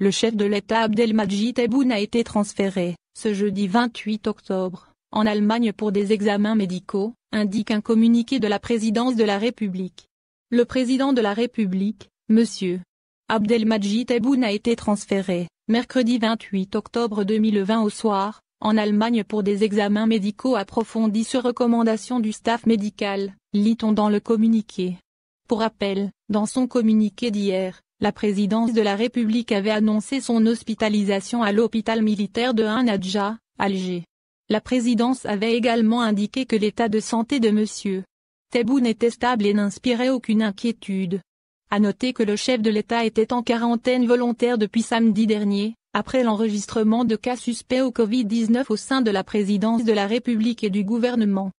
Le chef de l'État Abdelmadjid Tebboune a été transféré, ce jeudi 28 octobre, en Allemagne pour des examens médicaux, indique un communiqué de la présidence de la République. Le président de la République, M. Abdelmadjid Tebboune a été transféré, mercredi 28 octobre 2020 au soir, en Allemagne pour des examens médicaux approfondis sur recommandation du staff médical, lit-on dans le communiqué. Pour rappel, dans son communiqué d'hier, la présidence de la République avait annoncé son hospitalisation à l'hôpital militaire de Hanadja, Alger. La présidence avait également indiqué que l'état de santé de M. Tebboune était stable et n'inspirait aucune inquiétude. À noter que le chef de l'État était en quarantaine volontaire depuis samedi dernier, après l'enregistrement de cas suspects au Covid-19 au sein de la présidence de la République et du gouvernement.